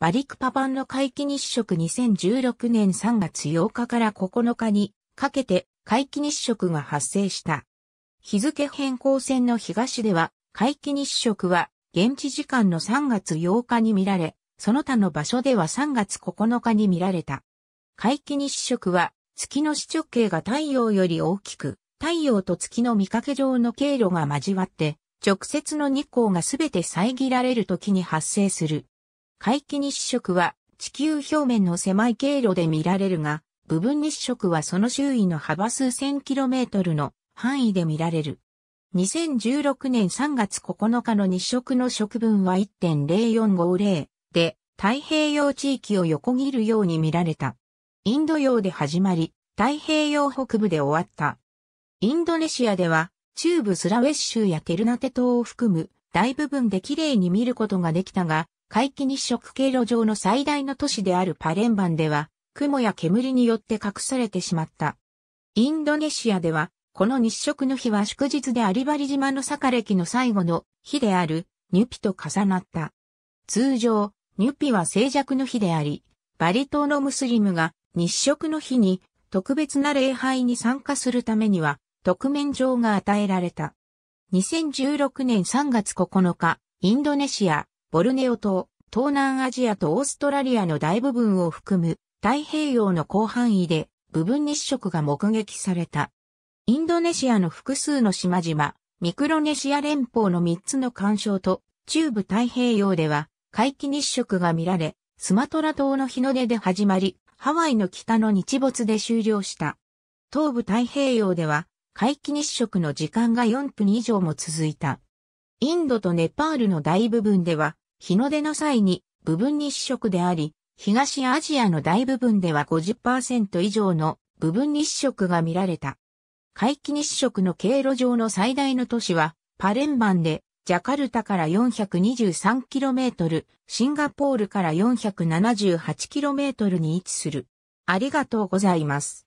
バリクパンの回帰日食2016年3月8日から9日にかけて回帰日食が発生した。日付変更線の東では回帰日食は現地時間の3月8日に見られ、その他の場所では3月9日に見られた。回帰日食は月の視直径が太陽より大きく、太陽と月の見かけ上の経路が交わって、直接の日光がすべて遮られる時に発生する。海既日食は地球表面の狭い経路で見られるが、部分日食はその周囲の幅数千キロメートルの範囲で見られる。2016年3月9日の日食の食分は1.0450で太平洋地域を横切るように見られた。インド洋で始まり、太平洋北部で終わった。インドネシアでは中部スラウェシ州やテルナテ島を含む大部分で綺麗に見ることができたが、皆既日食経路上の最大の都市であるパレンバンでは、雲や煙によって隠されてしまった。インドネシアでは、この日食の日は祝日でアリバリ島の坂歴の最後の日である、ニュピと重なった。通常、ニュピは静寂の日であり、バリ島のムスリムが日食の日に特別な礼拝に参加するためには、特免状が与えられた。2016年3月9日、インドネシア、ボルネオ島、東南アジアとオーストラリアの大部分を含む太平洋の広範囲で部分日食が目撃された。インドネシアの複数の島々、ミクロネシア連邦の3つの干渉と中部太平洋では皆既日食が見られ、スマトラ島の日の出で始まり、ハワイの北の日没で終了した。東部太平洋では、皆既日食の時間が4分以上も続いた。インドとネパールの大部分では、日の出の際に部分日食であり、東アジアの大部分では50%以上の部分日食が見られた。回帰日食の経路上の最大の都市は、パレンバンで、ジャカルタから 423km、シンガポールから 478km に位置する。ありがとうございます。